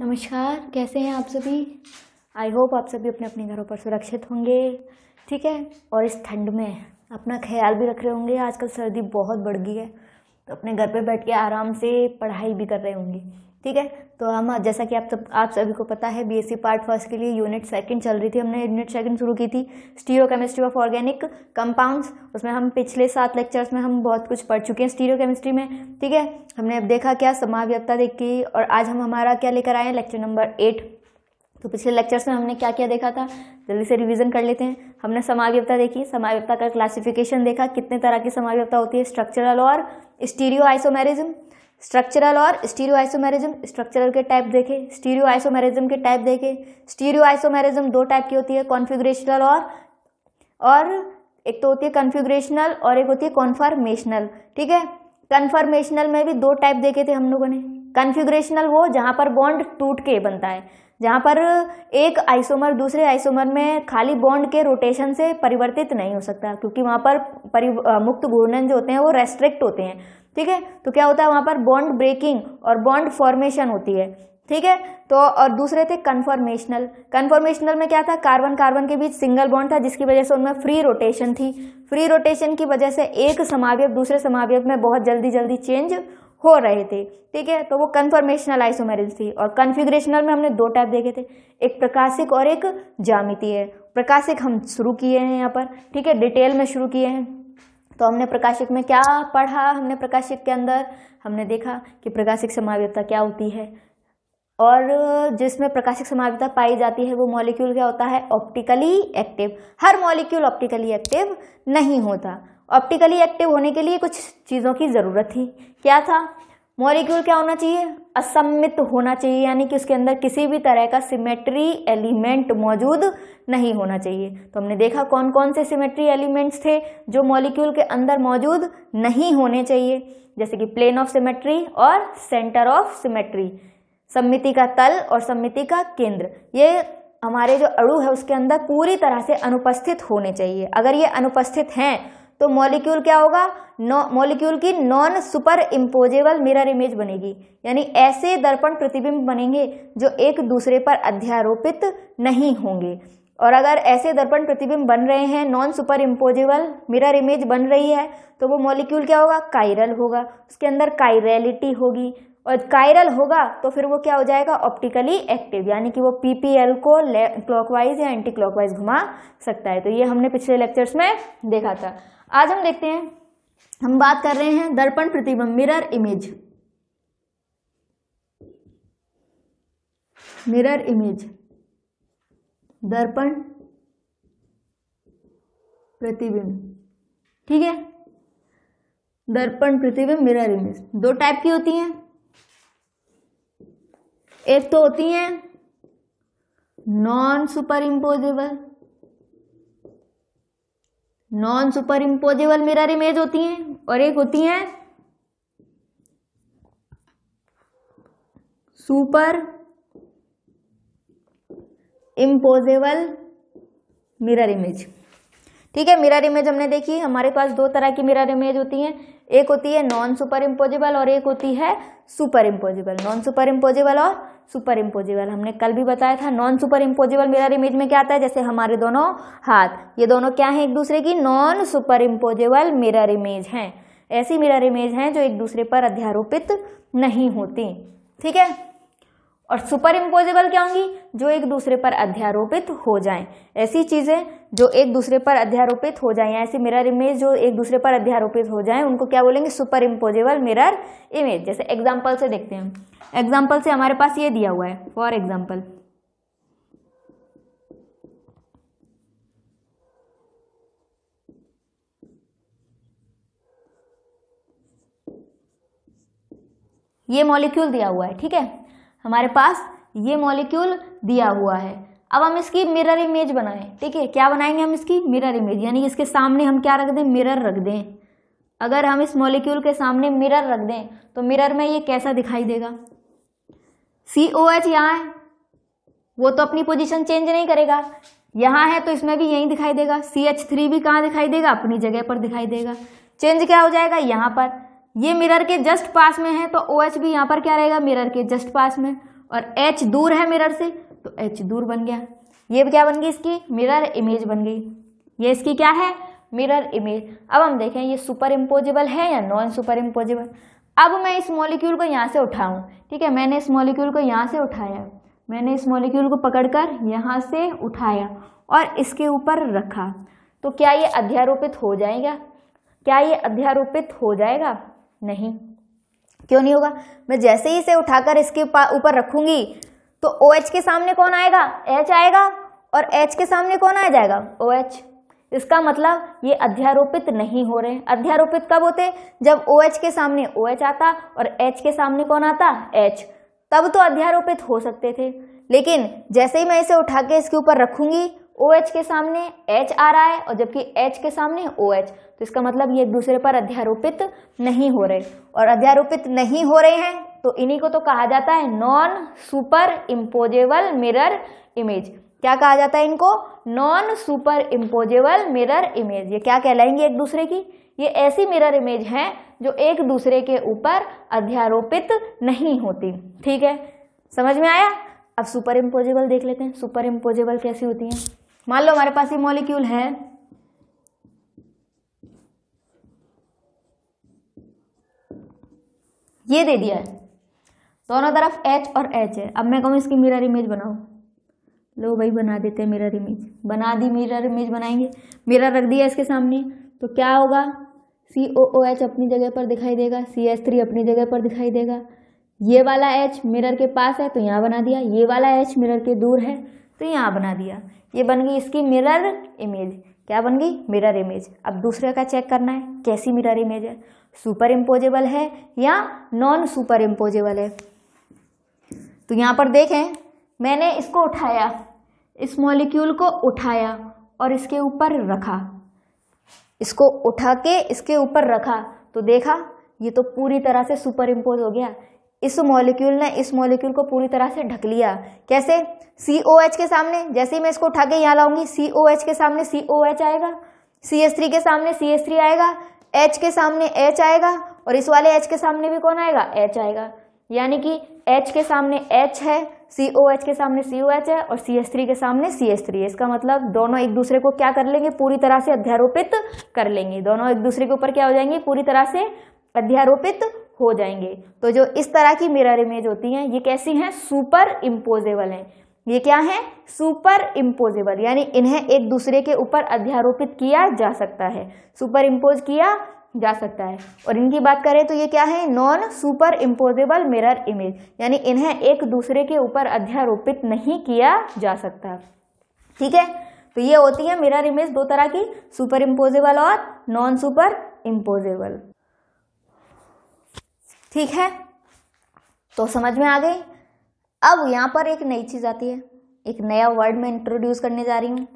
नमस्कार कैसे हैं आप सभी आई होप आप सभी अपने अपने घरों पर सुरक्षित होंगे ठीक है और इस ठंड में अपना ख्याल भी रख रहे होंगे आजकल सर्दी बहुत बढ़ गई है तो अपने घर पर बैठ के आराम से पढ़ाई भी कर रहे होंगे ठीक है तो हम जैसा कि आप सब आप सभी को पता है बीएससी पार्ट फर्स्ट के लिए यूनिट सेकंड चल रही थी हमने यूनिट सेकंड शुरू की थी stereochemistry of organic compounds उसमें हम पिछले सात लेक्चर्स में हम बहुत कुछ पढ़ चुके हैं स्टीरो केमिस्ट्री में ठीक है हमने अब देखा क्या समाव्यता देखी और आज हम हमारा क्या लेकर आए हैं लेक्चर नंबर एट तो पिछले लेक्चर्स में हमने क्या क्या देखा था जल्दी से रिविजन कर लेते हैं हमने समाव्यता देखी समाव्यता का क्लासिफिकेशन देखा कितने तरह की समाव्यता होती है स्ट्रक्चरल और स्टीरियो आइसोमेरिज्म स्ट्रक्चरल और स्टीरियो आइसोमेरिज्म स्ट्रक्चरल के टाइप देखे स्टीरियो आइसोमेरिज्म के टाइप देखे स्टीरियो आइसोमेरिज्म दो टाइप की होती है कॉन्फिग्रेशनल और और एक तो होती है कन्फिग्रेशनल और एक होती है कॉन्फर्मेशनल ठीक है कन्फर्मेशनल में भी दो टाइप देखे थे हम लोगों ने कन्फ्यूग्रेशनल वो जहाँ पर बॉन्ड टूट के बनता है जहाँ पर एक आइसोमर दूसरे आइसोमर में खाली बॉन्ड के रोटेशन से परिवर्तित नहीं हो सकता क्योंकि वहाँ पर परि मुक्त घूर्णन जो होते हैं वो रेस्ट्रिक्ट होते हैं ठीक है तो क्या होता है वहाँ पर बॉन्ड ब्रेकिंग और बॉन्ड फॉर्मेशन होती है ठीक है तो और दूसरे थे कन्फर्मेशनल कन्फर्मेशनल में क्या था कार्बन कार्बन के बीच सिंगल बॉन्ड था जिसकी वजह से उनमें फ्री रोटेशन थी फ्री रोटेशन की वजह से एक समावयव दूसरे समावयव में बहुत जल्दी जल्दी चेंज हो रहे थे ठीक है तो वो कन्फर्मेशनल आइसोमेरिज थी और कन्फिग्रेशनल में हमने दो टाइप देखे थे एक प्रकाशिक और एक जामिति है प्रकाशिक हम शुरू किए हैं यहाँ पर ठीक है डिटेल में शुरू किए हैं तो हमने प्रकाशिक में क्या पढ़ा हमने प्रकाशिक के अंदर हमने देखा कि प्रकाशिक समाव्यता क्या होती है और जिसमें प्रकाशिक समाव्यता पाई जाती है वो मॉलिक्यूल क्या होता है ऑप्टिकली एक्टिव हर मॉलिक्यूल ऑप्टिकली एक्टिव नहीं होता ऑप्टिकली एक्टिव होने के लिए कुछ चीज़ों की ज़रूरत थी क्या था मॉलिक्यूल क्या होना चाहिए असम्मित होना चाहिए यानी कि उसके अंदर किसी भी तरह का सिमेट्री एलिमेंट मौजूद नहीं होना चाहिए तो हमने देखा कौन कौन से सिमेट्री एलिमेंट्स थे जो मॉलिक्यूल के अंदर मौजूद नहीं होने चाहिए जैसे कि प्लेन ऑफ सिमेट्री और सेंटर ऑफ सिमेट्री सम्मिति का तल और सम्मिति का केंद्र ये हमारे जो अड़ू है उसके अंदर पूरी तरह से अनुपस्थित होने चाहिए अगर ये अनुपस्थित हैं तो मॉलिक्यूल क्या होगा मॉलिक्यूल की non superimposable mirror image बनेगी यानी ऐसे दर्पण प्रतिबिंब बनेंगे जो एक दूसरे पर अध्यारोपित नहीं होंगे और अगर ऐसे दर्पण प्रतिबिंब बन रहे हैं non superimposable mirror image बन रही है तो वो मॉलिक्यूल क्या होगा कायरल होगा उसके अंदर कायरलिटी होगी और कायरल होगा तो फिर वो क्या हो जाएगा ऑप्टिकली एक्टिव यानी कि वो पीपीएल को क्लॉकवाइज या एंटी क्लॉकवाइज घुमा सकता है तो ये हमने पिछले लेक्चर्स में देखा था आज हम देखते हैं हम बात कर रहे हैं दर्पण प्रतिबिंब मिरर इमेज मिरर इमेज दर्पण प्रतिबिंब ठीक है दर्पण प्रतिबिंब मिरर इमेज दो टाइप की होती हैं एक तो होती हैं non superimposable non superimposable mirror image होती हैं और एक होती हैं सुपर इम्पोजेबल मिरर इमेज ठीक है मिरर इमेज हमने देखी हमारे पास दो तरह की मिरर इमेज होती हैं एक होती है नॉन सुपर इम्पोजिबल और एक होती है superimposable non superimposable और सुपर इम्पोजिबल हमने कल भी बताया था non superimposable mirror image में क्या आता है जैसे हमारे दोनों हाथ ये दोनों क्या हैं एक दूसरे की non superimposable mirror image हैं ऐसी मिरर इमेज हैं जो एक दूसरे पर अध्यारोपित नहीं होती ठीक है और सुपर इम्पोजिबल क्या होंगी जो एक दूसरे पर अध्यारोपित हो जाएं ऐसी चीज़ें जो एक दूसरे पर अध्यारोपित हो जाएं ऐसी मिरर इमेज जो एक दूसरे पर अध्यारोपित हो जाएं उनको क्या बोलेंगे सुपर इम्पोजिबल मिरर इमेज जैसे एग्जाम्पल से देखते हैं एग्जाम्पल से हमारे पास ये दिया हुआ है फॉर एग्जाम्पल ये मॉलिक्यूल दिया हुआ है ठीक है हमारे पास ये मॉलिक्यूल दिया हुआ है अब हम इसकी मिरर इमेज बनाएं ठीक है क्या बनाएंगे हम इसकी मिरर इमेज यानी इसके सामने हम क्या रख दें मिरर रख दें अगर हम इस मॉलिक्यूल के सामने मिरर रख दें तो मिरर में ये कैसा दिखाई देगा सी ओ एच यहाँ है वो तो अपनी पोजीशन चेंज नहीं करेगा यहाँ है तो इसमें भी यहीं दिखाई देगा सी एच थ्री भी कहाँ दिखाई देगा अपनी जगह पर दिखाई देगा चेंज क्या हो जाएगा यहाँ पर ये मिरर के जस्ट पास में है तो ओ OH भी यहाँ पर क्या रहेगा मिरर के जस्ट पास में और एच दूर है मिरर से तो एच दूर बन गया ये क्या बन गई इसकी मिरर इमेज बन गई ये इसकी क्या है मिरर इमेज अब हम देखें ये सुपर इम्पोजिबल है या नॉन सुपर इम्पोजिबल अब मैं इस मॉलिक्यूल को यहाँ से उठाऊँ ठीक है मैंने इस मॉलिक्यूल को यहाँ से उठाया मैंने इस मॉलिक्यूल को पकड़कर यहाँ से उठाया और इसके ऊपर रखा तो क्या ये अध्यारोपित हो जाएगा क्या ये अध्यारोपित हो जाएगा नहीं क्यों नहीं होगा मैं जैसे ही इसे उठाकर इसके ऊपर रखूंगी तो ओ OH के सामने कौन आएगा एच आएगा और एच के सामने कौन आ जाएगा ओ OH. इसका मतलब ये अध्यारोपित नहीं हो रहे अध्यारोपित कब होते जब ओ OH के सामने ओ OH आता और एच के सामने कौन आता एच तब तो अध्यारोपित हो सकते थे लेकिन जैसे ही मैं इसे उठा के इसके ऊपर रखूंगी ओ OH के सामने H आ रहा है और जबकि H के सामने OH तो इसका मतलब ये एक दूसरे पर अध्यारोपित नहीं हो रहे और अध्यारोपित नहीं हो रहे हैं तो इन्हीं को तो कहा जाता है non superimposable mirror image क्या कहा जाता है इनको non superimposable mirror image ये क्या कहलाएंगे एक दूसरे की ये ऐसी मिरर इमेज हैं जो एक दूसरे के ऊपर अध्यारोपित नहीं होती ठीक है समझ में आया अब सुपर इम्पोजेबल देख लेते हैं सुपर इम्पोजेबल कैसी होती हैं मान लो हमारे पास ये मॉलिक्यूल है ये दे दिया है दोनों तरफ एच और एच है अब मैं कहूँ इसकी मिरर इमेज बनाओ लो भाई बना देते हैं मिरर इमेज बना दी मिरर इमेज बनाएंगे मिरर रख दिया इसके सामने तो क्या होगा सी ओ ओ एच अपनी जगह पर दिखाई देगा सी एच थ्री अपनी जगह पर दिखाई देगा ये वाला एच मिरर के पास है तो यहाँ बना दिया ये वाला एच मिरर के दूर है तो यहाँ बना दिया ये बन गई इसकी मिरर इमेज क्या बन गई मिरर इमेज अब दूसरे का चेक करना है कैसी मिरर इमेज है सुपर इम्पोजेबल है या नॉन सुपर इम्पोजेबल है तो यहाँ पर देखें मैंने इसको उठाया इस मॉलिक्यूल को उठाया और इसके ऊपर रखा इसको उठा के इसके ऊपर रखा तो देखा ये तो पूरी तरह से सुपर इम्पोज हो गया इस मॉलिक्यूल ने इस मॉलिक्यूल को पूरी तरह से ढक लिया कैसे सी ओ एच के सामने जैसे ही मैं इसको उठा के यहाँ लाऊंगी सी ओ एच के सामने सी ओ एच आएगा सी एस थ्री के सामने सी एस थ्री आएगा एच के सामने एच आएगा और इस वाले एच के सामने भी कौन आएगा एच आएगा यानी कि एच के सामने एच है सी ओ एच के सामने सी ओ एच है और सी एस थ्री के सामने सी एस थ्री है इसका मतलब दोनों एक दूसरे को क्या कर लेंगे पूरी तरह से अध्यारोपित कर लेंगे दोनों एक दूसरे के ऊपर क्या हो जाएंगे पूरी तरह से अध्यारोपित हो जाएंगे तो जो इस तरह की मिरर इमेज होती हैं ये कैसी हैं सुपर इम्पोजेबल हैं ये क्या है सुपर इम्पोजेबल यानी इन्हें एक दूसरे के ऊपर अध्यारोपित किया जा सकता है सुपर इम्पोज किया जा सकता है और इनकी बात करें तो ये क्या है non superimposable mirror image यानी इन्हें एक दूसरे के ऊपर अध्यारोपित नहीं किया जा सकता ठीक है तो ये होती है मिरर इमेज दो तरह की सुपर इम्पोजेबल और नॉन सुपर इम्पोजेबल ठीक है तो समझ में आ गई अब यहाँ पर एक नई चीज़ आती है एक नया वर्ड मैं इंट्रोड्यूस करने जा रही हूँ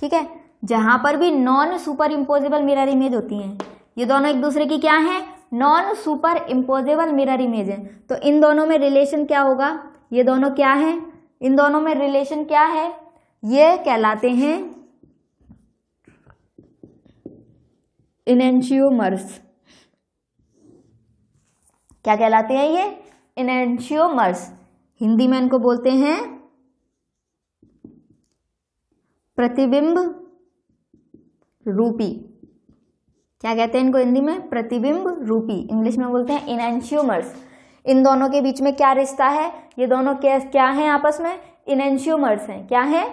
ठीक है जहाँ पर भी non superimposable mirror image होती हैं ये दोनों एक दूसरे की क्या हैं non superimposable mirror image है तो इन दोनों में रिलेशन क्या होगा ये दोनों क्या है इन दोनों में रिलेशन क्या है ये कहलाते हैं इनशियोमर्स क्या कहलाते हैं ये इनेंशियोमर्स हिंदी में इनको बोलते हैं प्रतिबिंब रूपी क्या कहते हैं इनको हिंदी में प्रतिबिंब रूपी इंग्लिश में बोलते हैं इनेंशियोमर्स इन दोनों के बीच में क्या रिश्ता है ये दोनों क्या क्या हैं आपस में इनेंशियोमर्स हैं क्या है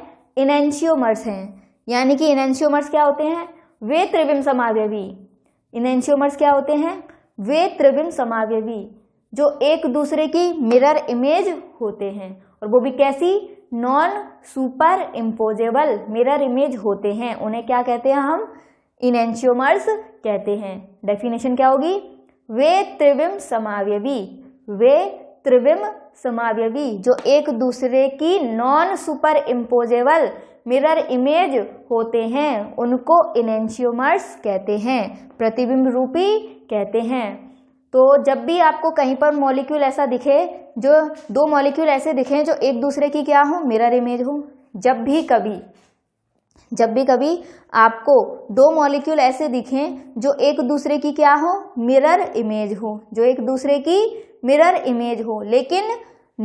इनेंशियोमर्स हैं यानी कि इनेंशियोमर्स क्या होते हैं वे त्रिविम समावयवी इनेंशियोमर्स क्या होते हैं वे त्रिविम समावयवी जो एक दूसरे की मिरर इमेज होते हैं और वो भी कैसी non superimposable mirror image होते हैं उन्हें क्या कहते हैं हम इनेंशियोमर्स कहते हैं डेफिनेशन क्या होगी वे त्रिविम समावयवी वे त्रिविम समावयवी जो एक दूसरे की non superimposable mirror image होते हैं उनको इनेंशियोमर्स कहते हैं प्रतिबिंब रूपी कहते हैं तो जब भी आपको कहीं पर मॉलिक्यूल ऐसा दिखे जो दो मॉलिक्यूल ऐसे दिखें जो एक दूसरे की क्या हो मिरर इमेज हो जब भी कभी जब भी कभी आपको दो मॉलिक्यूल ऐसे दिखें जो एक दूसरे की क्या हो मिरर इमेज हो जो एक दूसरे की मिरर इमेज हो लेकिन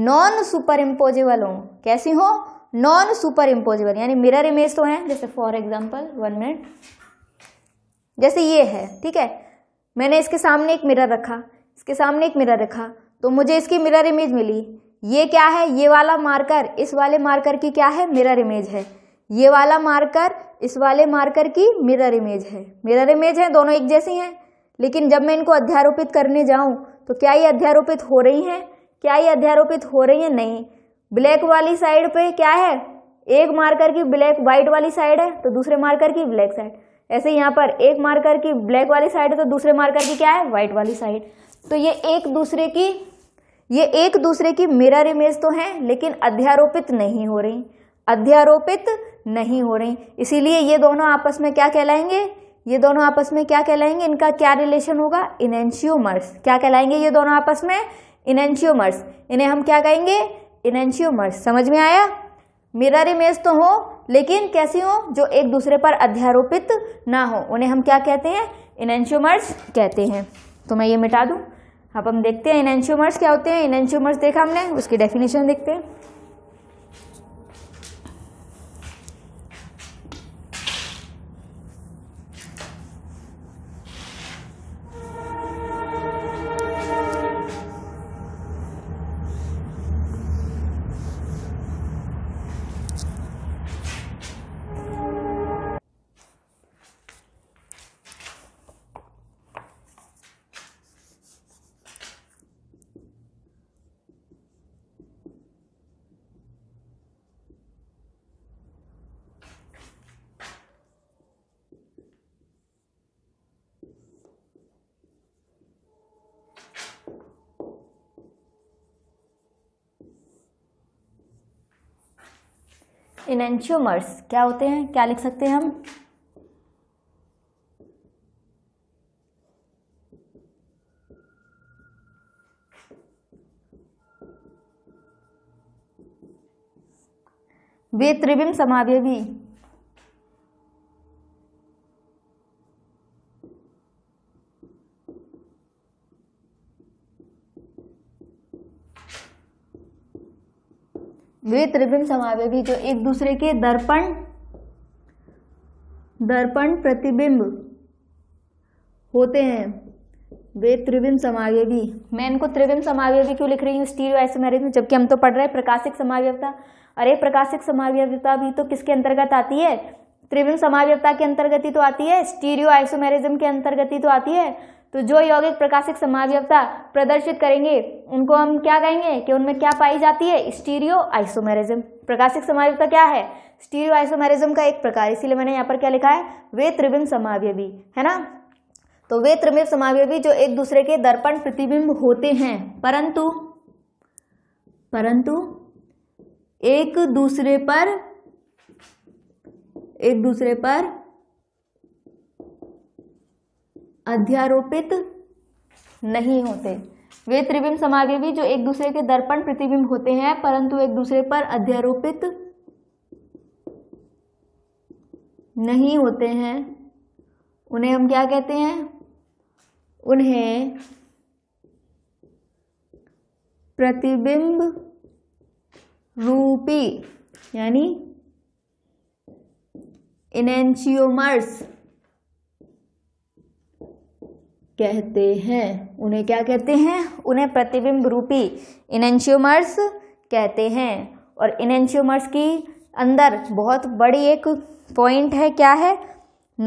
नॉन सुपर इम्पोजेबल हो कैसी हो नॉन सुपर इम्पोजिबल यानी मिरर इमेज तो हैं जैसे फॉर एग्जाम्पल वन मिनट जैसे ये है ठीक है मैंने इसके सामने एक मिरर रखा इसके सामने एक मिरर रखा तो मुझे इसकी मिरर इमेज मिली ये क्या है ये वाला मार्कर इस वाले मार्कर की क्या है मिरर इमेज है ये वाला मार्कर इस वाले मार्कर की मिरर इमेज है मिरर इमेज है दोनों एक जैसी हैं लेकिन जब मैं इनको अध्यारोपित करने जाऊं तो क्या ये अध्यारोपित हो रही हैं क्या ये अध्यारोपित हो रही हैं नहीं ब्लैक वाली साइड पे क्या है एक मार्कर की ब्लैक वाइट वाली साइड है तो दूसरे मार्कर की ब्लैक साइड ऐसे यहाँ पर एक मार्कर की ब्लैक वाली साइड है तो दूसरे मार्कर की क्या है वाइट वाली साइड तो ये एक दूसरे की ये एक दूसरे की मिरर इमेज तो हैं लेकिन अध्यारोपित नहीं हो रही अध्यारोपित नहीं हो रही इसीलिए ये दोनों आपस में क्या कहलाएंगे ये दोनों आपस में क्या कहलाएंगे इनका क्या रिलेशन होगा इनेंशियोमर्स क्या कहलाएंगे ये दोनों आपस में इनेंशियोमर्स इन्हें हम क्या कहेंगे इनशियोमर्स समझ में आया मिरर इमेज तो हो लेकिन कैसी हो जो एक दूसरे पर अध्यारोपित ना हो उन्हें हम क्या कहते हैं इनशियोमर्स कहते हैं तो मैं ये मिटा दूँ अब हम देखते हैं इनशियोमर्स क्या होते हैं इनशियोमर्स देखा हमने उसकी डेफिनेशन देखते हैं इनेंशियोमर्स क्या होते हैं क्या लिख सकते हैं हम वे त्रिविम समावयवी वे त्रिविम समावेवी जो एक दूसरे के दर्पण दर्पण प्रतिबिंब होते हैं वे त्रिविम समावेवी मैं इनको त्रिविम समावेवी क्यों लिख रही हूँ स्टीरियो आइसोमेरिक में जबकि हम तो पढ़ रहे हैं प्रकाशिक समाव्यवता अरे प्रकाशिक समाव्यवता भी तो किसके अंतर्गत आती है त्रिविम समावयवता के अंतर्गत ही तो आती है स्टीरियो आइसोमेरिज्म के अंतर्गत ही तो आती है तो जो यौगिक प्रकाशिक समावयवता प्रदर्शित करेंगे उनको हम क्या कहेंगे कि उनमें क्या पाई जाती है स्टीरियो आइसोमेरिज्म प्रकाशिक समावयवता क्या है स्टीरियो आइसोमेरिज्म का एक प्रकार इसीलिए मैंने यहाँ पर क्या लिखा है वे त्रिविम समावयवी है ना तो वे त्रिविम समावयवी जो एक दूसरे के दर्पण प्रतिबिंब होते हैं परंतु परंतु एक दूसरे पर एक दूसरे पर अध्यारोपित नहीं होते वे त्रिबिंब समावयवी जो एक दूसरे के दर्पण प्रतिबिंब होते हैं परंतु एक दूसरे पर अध्यारोपित नहीं होते हैं उन्हें हम क्या कहते हैं उन्हें प्रतिबिंब रूपी यानी इनेंशियोमर्स कहते हैं उन्हें क्या कहते हैं उन्हें प्रतिबिंब रूपी इनेंशियोमर्स कहते हैं और इनेंशियोमर्स की अंदर बहुत बड़ी एक पॉइंट है क्या है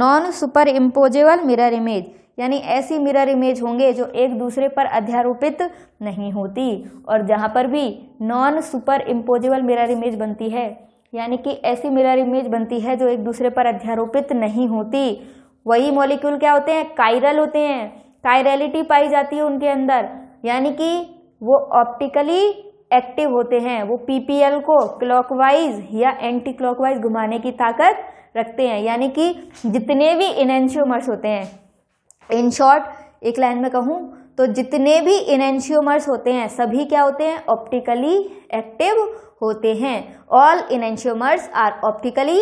non superimposable mirror image यानी ऐसी मिरर इमेज होंगे जो एक दूसरे पर अध्यारोपित नहीं होती और जहाँ पर भी non superimposable mirror image बनती है यानी कि ऐसी मिरर इमेज बनती है जो एक दूसरे पर अध्यारोपित नहीं होती वही मॉलिक्यूल क्या होते हैं कायरल होते हैं कायरलिटी पाई जाती है उनके अंदर यानी कि वो ऑप्टिकली एक्टिव होते हैं वो पीपीएल को क्लॉकवाइज या एंटी क्लॉकवाइज घुमाने की ताकत रखते हैं यानी कि जितने भी इनेंशियोमर्स होते हैं इन शॉर्ट एक लाइन में कहूँ तो जितने भी इनेंशियोमर्स होते हैं सभी क्या होते हैं ऑप्टिकली एक्टिव होते हैं all enantiomers are optically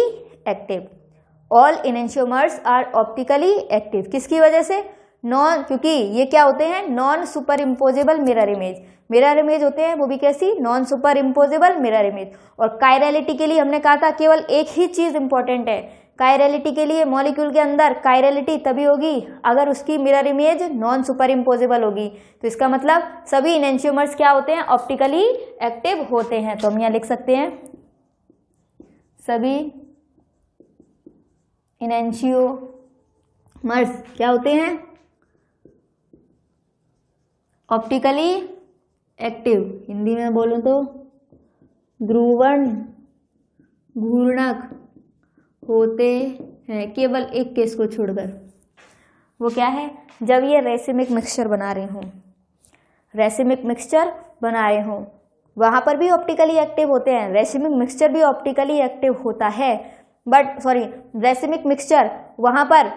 active all enantiomers are optically active किसकी वजह से नॉन क्योंकि ये क्या होते हैं non superimposable mirror image mirror image होते हैं वो भी कैसी non superimposable mirror image और कायरेलिटी के लिए हमने कहा था केवल एक ही चीज़ इंपॉर्टेंट है कायरेलिटी के लिए मॉलिक्यूल के अंदर कायरेलिटी तभी होगी अगर उसकी mirror image non superimposable होगी तो इसका मतलब सभी इनशियोमर्स क्या होते हैं ऑप्टिकली एक्टिव होते हैं तो हम यहाँ लिख सकते हैं सभी इनेंशियो मर्स क्या होते हैं ऑप्टिकली एक्टिव हिंदी में बोलूँ तो ग्रूवण घूर्णक होते हैं केवल एक केस को छोड़कर वो क्या है जब ये रेसिमिक मिक्सचर बना रहे हों रेसिमिक मिक्सचर बना रहे हों वहाँ पर भी ऑप्टिकली एक्टिव होते हैं रेसिमिक मिक्सचर भी ऑप्टिकली एक्टिव होता है बट सॉरी रेसिमिक मिक्सचर वहाँ पर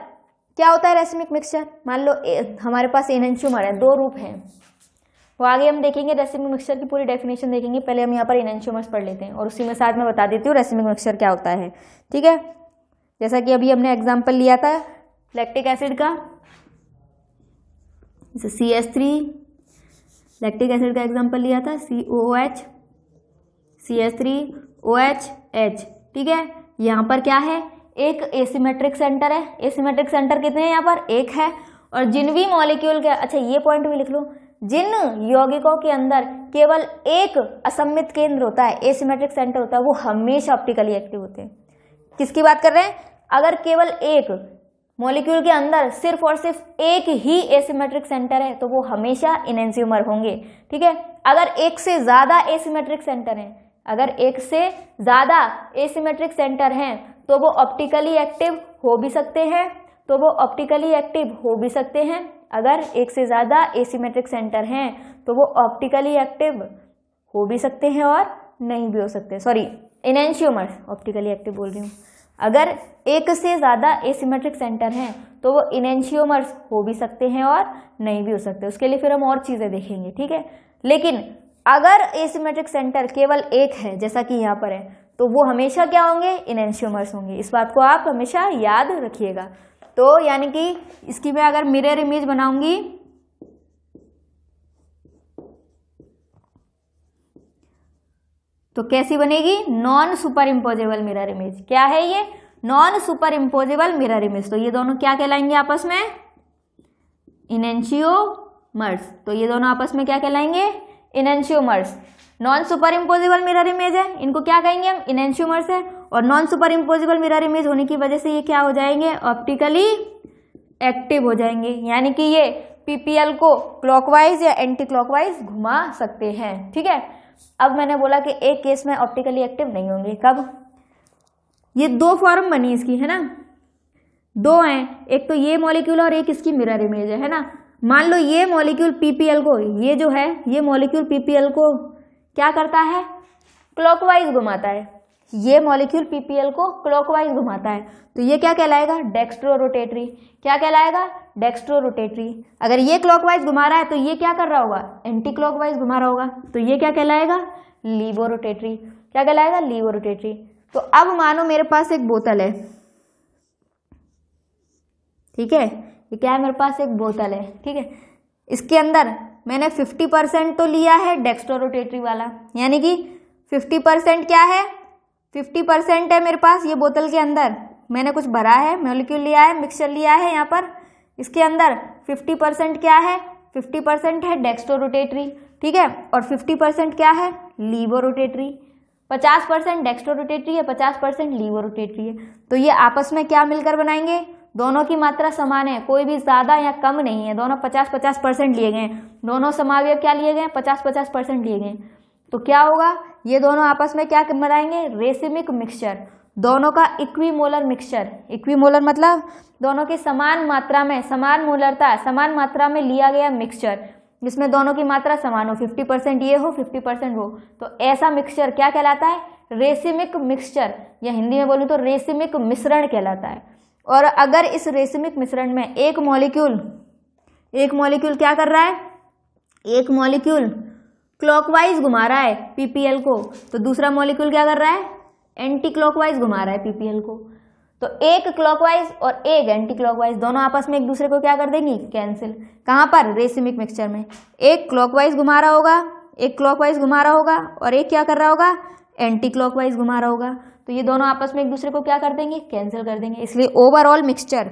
क्या होता है रेसिमिक मिक्सचर मान लो ए, हमारे पास इनशुमर है दो रूप हैं तो आगे हम देखेंगे रेसिमिक मिक्सचर की पूरी डेफिनेशन देखेंगे पहले हम यहाँ पर इनशुमर्स पढ़ लेते हैं और उसी में साथ में बता देती हूँ रेसिमिक मिक्सचर क्या होता है ठीक है जैसा कि अभी हमने एग्जाम्पल लिया था लैक्टिक एसिड का जैसे C S three lactic acid का एग्जाम्पल लिया था C O H C S three O H H ठीक है यहाँ पर क्या है एक एसीमेट्रिक सेंटर है एसीमेट्रिक सेंटर कितने हैं यहाँ पर एक है और जिन भी मॉलिक्यूल के अच्छा ये पॉइंट भी लिख लो जिन यौगिकों के अंदर केवल एक असम्मित केंद्र होता है एसीमेट्रिक सेंटर होता है वो हमेशा ऑप्टिकली एक्टिव होते हैं किसकी बात कर रहे हैं अगर केवल एक मॉलिक्यूल के अंदर सिर्फ और सिर्फ एक ही एसीमेट्रिक सेंटर है तो वो हमेशा इनएंज्यूमर होंगे ठीक है अगर एक से ज़्यादा एसीमेट्रिक सेंटर हैं अगर एक से ज़्यादा एसिमेट्रिक सेंटर हैं तो वो ऑप्टिकली एक्टिव हो भी सकते हैं तो वो ऑप्टिकली एक्टिव हो भी सकते हैं अगर एक से ज़्यादा एसिमेट्रिक सेंटर हैं तो वो ऑप्टिकली एक्टिव हो भी सकते हैं और नहीं भी हो सकते सॉरी इनेंशियोमर्स ऑप्टिकली एक्टिव बोल रही हूँ अगर एक से ज़्यादा एसिमेट्रिक सेंटर हैं तो वो इनेंशियोमर्स हो भी सकते हैं और नहीं भी हो सकते उसके लिए फिर हम और चीज़ें देखेंगे ठीक है लेकिन अगर एसिमेट्रिक सेंटर केवल एक है जैसा कि यहाँ पर है तो वो हमेशा क्या होंगे इनएंशियोमर्स होंगे इस बात को आप हमेशा याद रखिएगा तो यानी कि इसकी मैं अगर मिरर इमेज बनाऊंगी तो कैसी बनेगी non superimposable mirror image क्या है ये non superimposable mirror image तो ये दोनों क्या कहलाएंगे आपस में मर्स तो ये दोनों आपस में क्या कहलाएंगे enantiomers non superimposable mirror image है इनको क्या कहेंगे हम इनएनश्यूमर्स है और non superimposable mirror image होने की वजह से ये क्या हो जाएंगे ऑप्टिकली एक्टिव हो जाएंगे यानी कि ये पीपीएल को क्लॉकवाइज या एंटी क्लॉकवाइज घुमा सकते हैं ठीक है अब मैंने बोला कि एक केस में ऑप्टिकली एक्टिव नहीं होंगे कब ये दो फॉर्म बनी इसकी है ना दो हैं एक तो ये मॉलिक्यूल और एक इसकी मिरर इमेज है, है ना मान लो ये मॉलिक्यूल पीपीएल को ये जो है ये मॉलिक्यूल पीपीएल को क्या करता है क्लॉकवाइज घुमाता है ये मॉलिक्यूल पीपीएल को क्लॉकवाइज घुमाता है तो ये क्या कहलाएगा डेक्स्ट्रो रोटेटरी क्या कहलाएगा डेक्स्ट्रो रोटेटरी अगर ये क्लॉकवाइज घुमा रहा है तो ये क्या कर रहा होगा एंटी क्लॉकवाइज घुमा रहा होगा तो ये क्या कहलाएगा लीवो रोटेटरी क्या कहलाएगा लीवो रोटेटरी तो अब मानो मेरे पास एक बोतल है ठीक है ये क्या है मेरे पास एक बोतल है ठीक है इसके अंदर मैंने फिफ्टी परसेंट तो लिया है डेक्स्टोरोटेटरी वाला यानी कि फिफ्टी परसेंट क्या है फिफ्टी परसेंट है मेरे पास ये बोतल के अंदर मैंने कुछ भरा है मोलिक्यूल लिया है मिक्सचर लिया है यहाँ पर इसके अंदर फिफ्टी परसेंट क्या है फिफ्टी परसेंट है डेक्स्टोरोटेटरी ठीक है और फिफ्टी परसेंट क्या है लीवोरोटेटरी पचास परसेंट डेक्स्टोरोटेटरी है पचास परसेंट लीवोरोटेटरी है तो ये आपस में क्या मिलकर बनाएंगे दोनों की मात्रा समान है कोई भी ज़्यादा या कम नहीं है दोनों पचास पचास परसेंट लिए गए दोनों समावय क्या लिए गए पचास पचास परसेंट लिए गए तो क्या होगा ये दोनों आपस में क्या बनाएंगे रेसिमिक मिक्सचर दोनों का मोलर मिक्सचर मोलर मतलब दोनों की समान मात्रा में समान मोलरता समान मात्रा में लिया गया मिक्सचर जिसमें दोनों की मात्रा समान हो 50 परसेंट ये हो 50 परसेंट वो तो ऐसा मिक्सचर क्या कहलाता है रेसिमिक मिक्सचर या हिंदी में बोलूँ तो रेसिमिक मिश्रण कहलाता है और अगर इस रेशमिक मिश्रण में एक मॉलिक्यूल एक मॉलिक्यूल क्या कर रहा है एक मॉलिक्यूल क्लॉकवाइज घुमा रहा है पीपीएल को तो दूसरा मॉलिक्यूल क्या कर रहा है एंटी क्लॉकवाइज घुमा रहा है पीपीएल को तो एक क्लॉकवाइज और एक एंटी क्लॉकवाइज दोनों आपस में एक दूसरे को क्या कर देंगी कैंसिल कहाँ पर रेसिमिक मिक्सचर में एक क्लॉकवाइज घुमा रहा होगा एक क्लॉकवाइज घुमा रहा होगा और एक क्या कर रहा होगा एंटी क्लॉकवाइज घुमा रहा होगा तो ये दोनों आपस में एक दूसरे को क्या कर देंगे कैंसिल कर देंगे इसलिए ओवरऑल मिक्सचर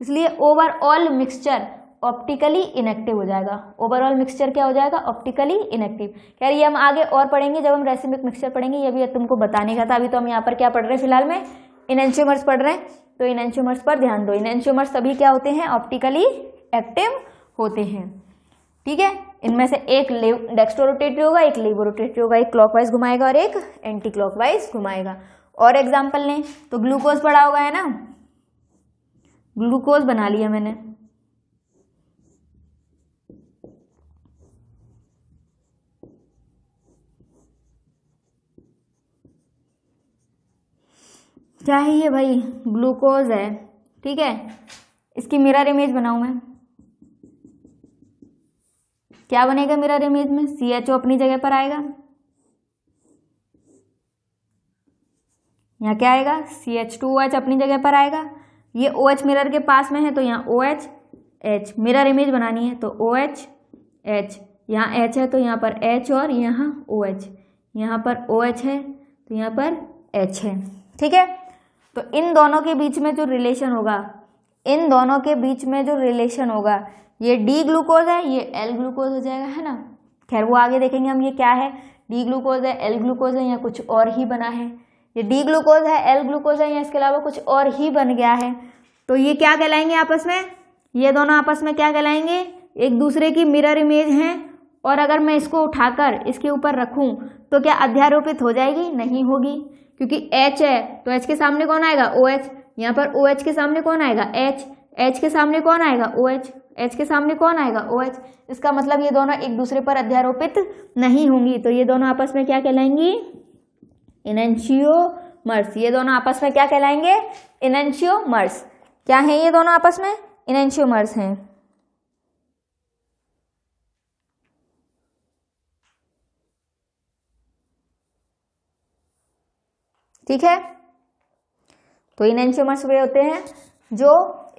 इसलिए ओवरऑल मिक्सचर ऑप्टिकली इनेक्टिव हो जाएगा ओवरऑल मिक्सचर क्या हो जाएगा ऑप्टिकली इनेक्टिव खैर ये हम आगे और पढ़ेंगे जब हम रेसिमिक मिक्सचर पढ़ेंगे ये भी तुमको बताने का था अभी तो हम यहाँ पर क्या पढ़ रहे हैं फिलहाल में इनेंशियोमर्स पढ़ रहे हैं तो इनेंशियोमर्स पर ध्यान दो इनेंशियोमर्स सभी क्या होते हैं ऑप्टिकली एक्टिव होते हैं ठीक है इनमें से एक डेस्टो रोटेटरी होगा एक लेवो रोटेटरी होगा एक क्लॉकवाइज घुमाएगा और एक एंटी क्लॉकवाइज घुमाएगा और एग्जाम्पल लें तो ग्लूकोज पड़ा होगा है ना ग्लूकोज बना लिया मैंने क्या है ये भाई ग्लूकोज है ठीक है इसकी मिरर इमेज बनाऊं मैं क्या बनेगा मिरर इमेज में सी एच ओ अपनी जगह पर आएगा यहाँ क्या आएगा सी एच टू एच अपनी जगह पर आएगा ये ओ एच मिरर के पास में है तो यहाँ O H H mirror image बनानी है तो ओ एच एच यहाँ एच है तो यहाँ पर एच और यहाँ ओ एच यहाँ पर ओ एच है तो यहाँ पर एच है ठीक है तो इन दोनों के बीच में जो रिलेशन होगा इन दोनों के बीच में जो रिलेशन होगा ये डी ग्लूकोज है ये एल ग्लूकोज हो जाएगा है ना खैर वो आगे देखेंगे हम ये क्या है डी ग्लूकोज है एल ग्लूकोज है या कुछ और ही बना है ये डी ग्लूकोज है एल ग्लूकोज है या इसके अलावा कुछ और ही बन गया है तो ये क्या कहलाएंगे आपस में ये दोनों आपस में क्या कहलाएंगे एक दूसरे की मिरर इमेज हैं और अगर मैं इसको उठाकर इसके ऊपर रखूं तो क्या अध्यारोपित हो जाएगी नहीं होगी क्योंकि एच है तो एच के सामने कौन आएगा ओ OH, एच यहाँ पर ओ OH एच के सामने कौन आएगा एच एच के सामने कौन आएगा ओ OH, एच एच के सामने कौन आएगा ओ एच इसका मतलब ये दोनों एक दूसरे पर अध्यारोपित नहीं होंगी तो ये दोनों आपस में क्या कहलाएंगी इनशियोमर्स ये दोनों आपस में क्या कहलाएंगे इनशियोमर्स क्या है ये दोनों आपस में इनशियोमर्स हैं ठीक है तो इनशियोमर्स वे होते हैं जो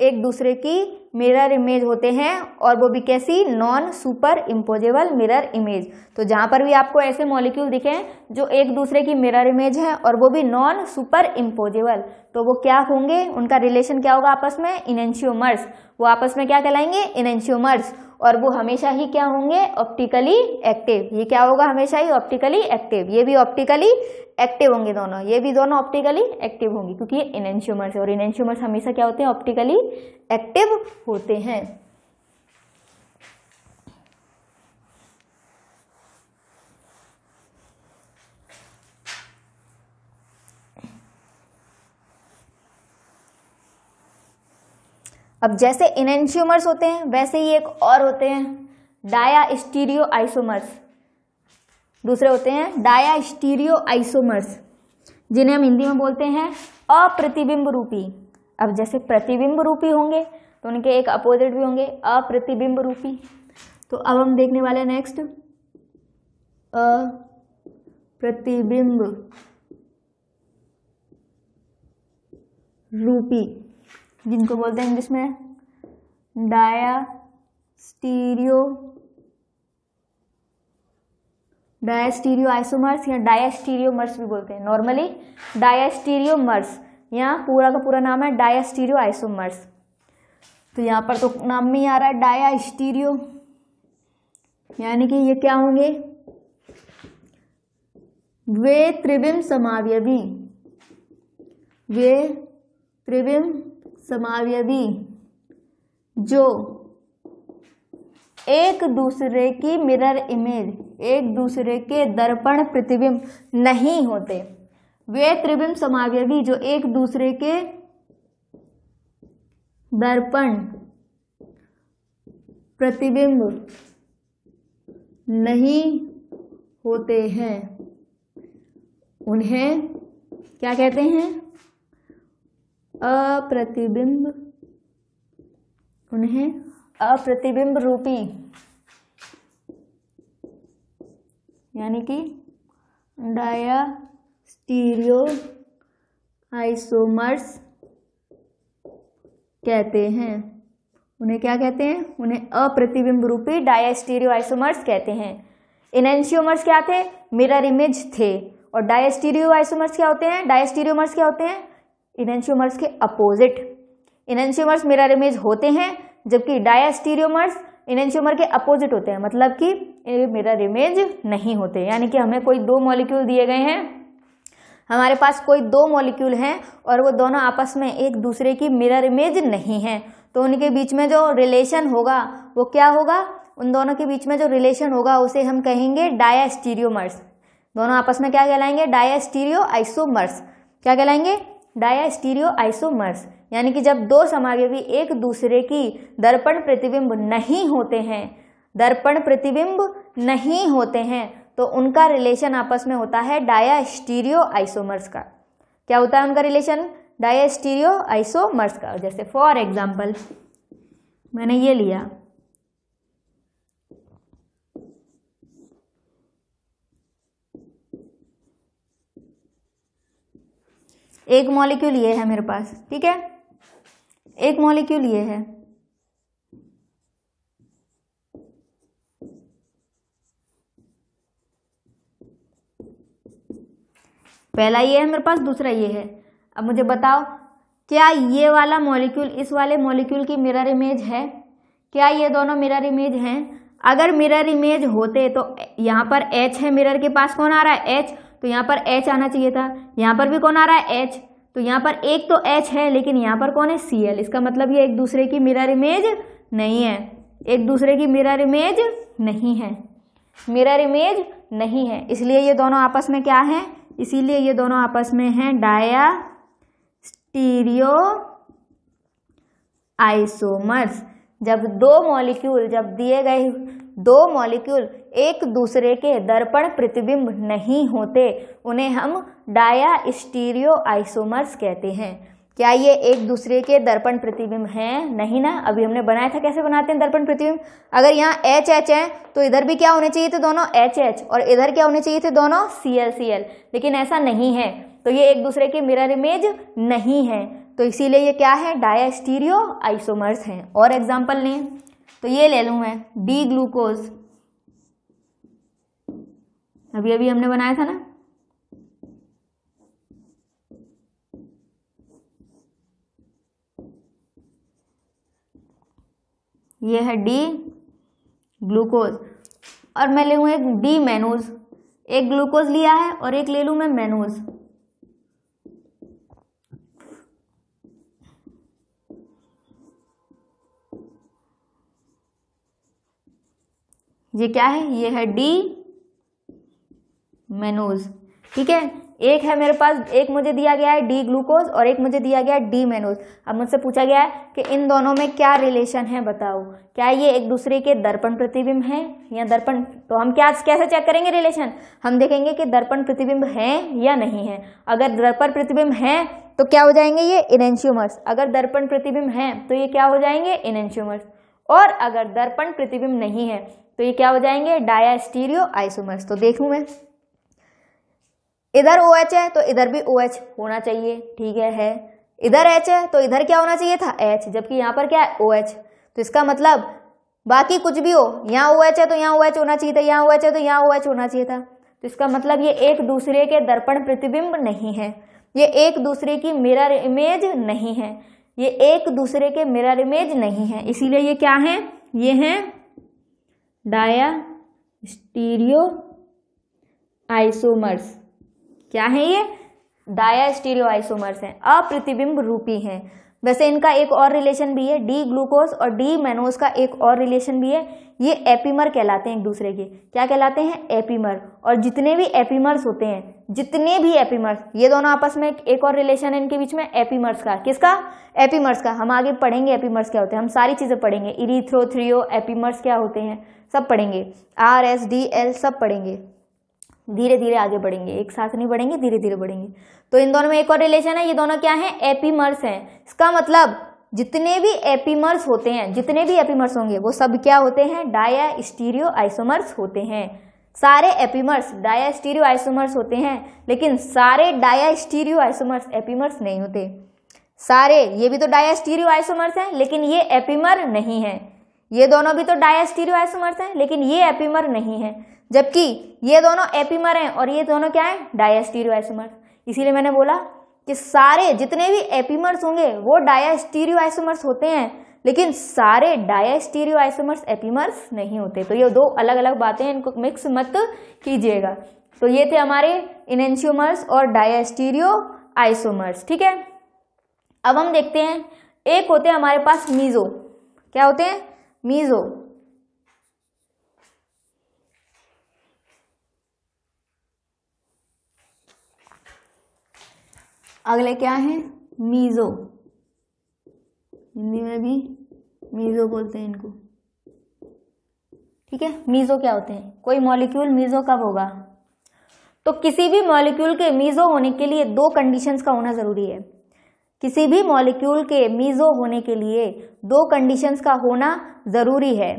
एक दूसरे की मिरर इमेज होते हैं और वो भी कैसी non superimposable mirror image तो जहाँ पर भी आपको ऐसे मॉलिक्यूल दिखें जो एक दूसरे की मिरर इमेज है और वो भी नॉन सुपर इम्पोजेबल तो वो क्या होंगे उनका रिलेशन क्या होगा आपस में इनेंशियोमर्स वो आपस में क्या कहलाएंगे इनेंशियोमर्स और वो हमेशा ही क्या होंगे ऑप्टिकली एक्टिव ये क्या होगा हमेशा ही ऑप्टिकली एक्टिव ये भी ऑप्टिकली एक्टिव होंगे दोनों ये भी दोनों ऑप्टिकली एक्टिव होंगी क्योंकि ये इनेंशियोमर्स है और इनेंशियोमर्स हमेशा क्या होते हैं ऑप्टिकली एक्टिव होते हैं अब जैसे इनेंशियोमर्स होते हैं वैसे ही एक और होते हैं डाया स्टीरियो आइसोमर्स दूसरे होते हैं डाया स्टीरियो आइसोमर्स जिन्हें हम हिंदी में बोलते हैं अप्रतिबिंब रूपी अब जैसे प्रतिबिंब रूपी होंगे तो उनके एक अपोजिट भी होंगे अप्रतिबिंब रूपी तो अब हम देखने वाले हैं नेक्स्ट अप्रतिबिंब रूपी जिनको बोलते हैं इंग्लिश में डाया स्टीरियो डायस्टीरियो आइसोमर्स या डायस्टीरियोमर्स भी बोलते हैं नॉर्मली डायस्टीरियोमर्स यहाँ पूरा का पूरा नाम है डायस्टीरियो आइसोमर्स तो यहाँ पर तो नाम में ही आ रहा है डायास्टीरियो यानी कि ये क्या होंगे वे त्रिविम समावयवी वे त्रिविम समावयवी जो एक दूसरे की मिरर इमेज एक दूसरे के दर्पण प्रतिबिंब नहीं होते वे त्रिबिंब समावयवी जो एक दूसरे के दर्पण प्रतिबिंब नहीं होते हैं उन्हें क्या कहते हैं अप्रतिबिंब उन्हें अप्रतिबिंब रूपी यानी कि डाया स्टीरियो आइसोमर्स कहते हैं उन्हें क्या कहते हैं उन्हें अप्रतिबिंब रूपी डायस्टीरियो आइसोमर्स कहते हैं इनेंशियोमर्स क्या थे मिरर इमेज थे और डायस्टीरियो आइसोमर्स क्या होते हैं डायस्टीरियोमर्स क्या होते हैं इनेंशियोमर्स के अपोजिट इनेंशियोमर्स मिरर इमेज होते हैं जबकि डायस्टीरियोमर्स इनेंशियोमर के अपोजिट होते हैं मतलब कि मिरर इमेज नहीं होते यानी कि हमें कोई दो मॉलिक्यूल दिए गए हैं हमारे पास कोई दो मॉलिक्यूल हैं और वो दोनों आपस में एक दूसरे की मिरर इमेज नहीं है तो उनके बीच में जो रिलेशन होगा वो क्या होगा उन दोनों के बीच में जो रिलेशन होगा उसे हम कहेंगे डायास्टीरियोमर्स दोनों आपस में क्या कहलाएंगे डायास्टीरियो आइसोमर्स क्या कहलाएंगे डायास्टीरियो आइसोमर्स यानी कि जब दो समावयवी एक दूसरे की दर्पण प्रतिबिंब नहीं होते हैं दर्पण प्रतिबिंब नहीं होते हैं तो उनका रिलेशन आपस में होता है डाया स्टीरियो आइसोमर्स का क्या होता है उनका रिलेशन डाया स्टीरियो आइसोमर्स का जैसे फॉर एग्जाम्पल मैंने ये लिया एक मॉलिक्यूल ये है मेरे पास ठीक है एक मॉलिक्यूल ये है पहला ये है मेरे पास दूसरा ये है अब मुझे बताओ क्या ये वाला मॉलिक्यूल इस वाले मॉलिक्यूल की मिरर इमेज है क्या ये दोनों मिरर इमेज हैं अगर मिरर इमेज होते तो यहाँ पर एच है मिरर के पास कौन आ रहा है एच तो यहाँ पर एच आना चाहिए था यहाँ पर भी कौन आ रहा है एच तो यहाँ पर एक तो एच है लेकिन यहाँ पर कौन है सी एल इसका मतलब ये एक दूसरे की मिरर इमेज नहीं है एक दूसरे की मिरर इमेज नहीं है मिरर इमेज नहीं है इसलिए ये दोनों आपस में क्या है इसीलिए ये दोनों आपस में हैं डाया स्टीरियो आइसोमर्स जब दो मॉलिक्यूल जब दिए गए दो मॉलिक्यूल एक दूसरे के दर्पण प्रतिबिंब नहीं होते उन्हें हम डाया स्टीरियो आइसोमर्स कहते हैं क्या ये एक दूसरे के दर्पण प्रतिबिंब हैं नहीं ना अभी हमने बनाया था कैसे बनाते हैं दर्पण प्रतिबिंब अगर यहाँ एच एच है तो इधर भी क्या होने चाहिए थे दोनों एच एच और इधर क्या होने चाहिए थे दोनों सी एल सी एल लेकिन ऐसा नहीं है तो ये एक दूसरे के मिरर इमेज नहीं है तो इसीलिए ये क्या है डाया स्टीरियो आइसोमर्स हैं और एग्जाम्पल लें तो ये ले लूँ मैं डी ग्लूकोज अभी अभी हमने बनाया था ना ये है डी ग्लूकोज और मैं ले लूँ एक डी मेनूज एक ग्लूकोज लिया है और एक ले लूँ मैं मेनूज ये क्या है ये है डी मेनूज ठीक है एक है मेरे पास एक मुझे दिया गया है डी ग्लूकोज और एक मुझे दिया गया है डी मेनोज अब मुझसे पूछा गया है कि इन दोनों में क्या रिलेशन है बताओ क्या ये एक दूसरे के दर्पण प्रतिबिंब है या दर्पण तो हम क्या कैसे चेक करेंगे रिलेशन हम देखेंगे कि दर्पण प्रतिबिंब है या नहीं है अगर दर्पण प्रतिबिंब है तो क्या हो जाएंगे ये इनेंश्यूमर्स अगर दर्पण प्रतिबिंब है तो ये क्या हो जाएंगे इनेंश्यूमर्स और अगर दर्पण प्रतिबिंब नहीं है तो ये क्या हो जाएंगे डाया आइसोमर्स तो देखूँ मैं इधर ओ OH है तो इधर भी ओ OH होना चाहिए ठीक है है इधर एच है तो इधर क्या होना चाहिए था एच जबकि यहाँ पर क्या है ओ OH तो इसका मतलब बाकी कुछ भी हो यहाँ ओ OH है तो यहाँ ओ OH होना चाहिए था यहाँ ओ OH है तो यहाँ ओ OH होना चाहिए था तो इसका मतलब ये एक दूसरे के दर्पण प्रतिबिंब नहीं है ये एक दूसरे की मिरर इमेज नहीं है ये एक दूसरे के मिरर इमेज नहीं है इसीलिए ये क्या है ये है डाया स्टीरियो आइसोमर्स क्या है ये डाया स्टील आइसोमर्स हैं अप्रतिबिंब रूपी हैं वैसे इनका एक और रिलेशन भी है डी ग्लूकोज और डी मैनोज का एक और रिलेशन भी है ये एपीमर कहलाते हैं एक दूसरे के क्या कहलाते हैं एपीमर और जितने भी एपीमर्स होते हैं जितने भी एपीमर्स ये दोनों आपस में एक और रिलेशन है इनके बीच में एपीमर्स का किसका एपीमर्स का हम आगे पढ़ेंगे एपीमर्स क्या होते हैं हम सारी चीज़ें पढ़ेंगे इरीथ्रो थ्रियो एपीमर्स क्या होते हैं सब पढ़ेंगे आर एस डी एल सब पढ़ेंगे धीरे धीरे आगे बढ़ेंगे एक साथ नहीं बढ़ेंगे धीरे धीरे बढ़ेंगे तो इन दोनों में एक और रिलेशन है ये दोनों क्या है एपीमर्स हैं इसका मतलब जितने भी एपीमर्स होते हैं जितने भी एपीमर्स होंगे वो सब क्या होते हैं डाया स्टीरियो आइसोमर्स होते हैं सारे एपीमर्स डाया स्टीरियो आइसोमर्स होते हैं लेकिन सारे डाया स्टीरियो आइसोमर्स एपीमर्स नहीं होते सारे ये भी तो डाया स्टीरियो आइसोमर्स हैं लेकिन ये एपीमर नहीं है ये दोनों भी तो डाया स्टीरियो आइसोमर्स हैं लेकिन ये एपीमर नहीं है जबकि ये दोनों एपीमर हैं और ये दोनों क्या हैं डायास्टीरियो आइसोमर्स इसीलिए मैंने बोला कि सारे जितने भी एपीमर्स होंगे वो डायास्टीरियो आइसोमर्स होते हैं लेकिन सारे डायास्टीरियो आइसोमर्स एपीमर्स नहीं होते तो ये दो अलग अलग बातें हैं इनको मिक्स मत कीजिएगा तो ये थे हमारे इनेंशियोमर्स और डायास्टीरियो आइसोमर्स ठीक है अब हम देखते हैं एक होते हैं हमारे पास मीज़ो क्या होते हैं मीज़ो अगले क्या है मीज़ो हिंदी में भी मीज़ो बोलते हैं इनको ठीक है मीज़ो क्या होते हैं कोई मॉलिक्यूल मीज़ो कब होगा तो किसी भी मॉलिक्यूल के मीज़ो होने के लिए दो कंडीशंस का होना ज़रूरी है किसी भी मॉलिक्यूल के मीज़ो होने के लिए दो कंडीशंस का होना ज़रूरी है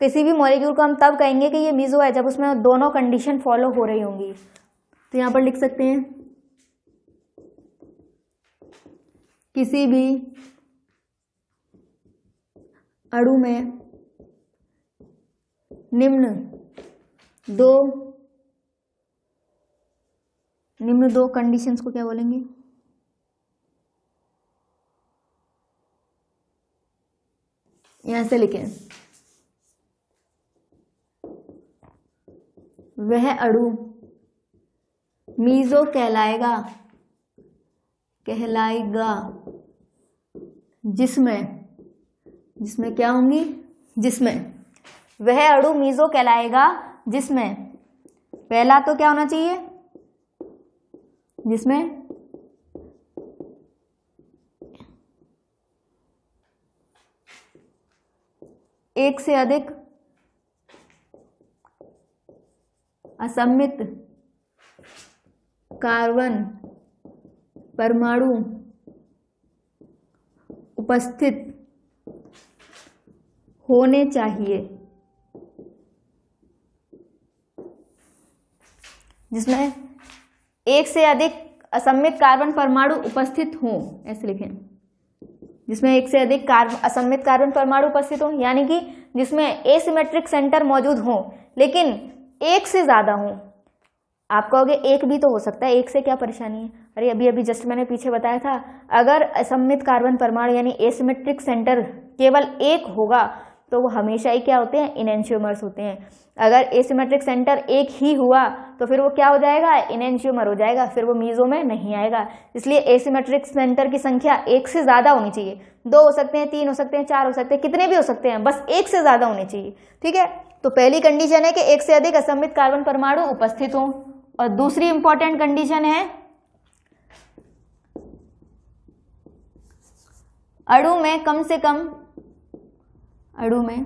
किसी भी मॉलिक्यूल को हम तब कहेंगे कि ये मीज़ो है जब उसमें दोनों कंडीशन फॉलो हो रही होंगी तो यहाँ पर लिख सकते हैं किसी भी अणु में निम्न दो निम्न दो कंडीशंस को क्या बोलेंगे यहां से लिखें वह अड़ू मीजो कहलाएगा कहलाएगा जिसमें जिसमें क्या होंगी जिसमें वह अड़ु मीजो कहलाएगा जिसमें पहला तो क्या होना चाहिए जिसमें एक से अधिक असमित कार्बन परमाणु उपस्थित होने चाहिए जिसमें एक से अधिक असमित कार्बन परमाणु उपस्थित हो ऐसे लिखें जिसमें एक से अधिक कार्बन असमित कार्बन परमाणु उपस्थित हो यानी कि जिसमें एसिमेट्रिक सेंटर मौजूद हो लेकिन एक से ज़्यादा हो आप कहोगे एक भी तो हो सकता है एक से क्या परेशानी है अरे अभी अभी जस्ट मैंने पीछे बताया था अगर असम्मित कार्बन परमाणु यानी एसिमेट्रिक सेंटर केवल एक होगा तो वो हमेशा ही क्या होते हैं इनेंशियोमर्स होते हैं अगर एसिमेट्रिक सेंटर एक ही हुआ तो फिर वो क्या हो जाएगा इनेंशियोमर हो जाएगा फिर वो मीजो में नहीं आएगा इसलिए एसिमेट्रिक सेंटर की संख्या एक से ज़्यादा होनी चाहिए दो हो सकते हैं तीन हो सकते हैं चार हो सकते हैं कितने भी हो सकते हैं बस एक से ज़्यादा होने चाहिए ठीक है तो पहली कंडीशन है कि एक से अधिक असमित कार्बन परमाणु उपस्थित हों और दूसरी इंपॉर्टेंट कंडीशन है अड़ू में कम से कम अड़ू में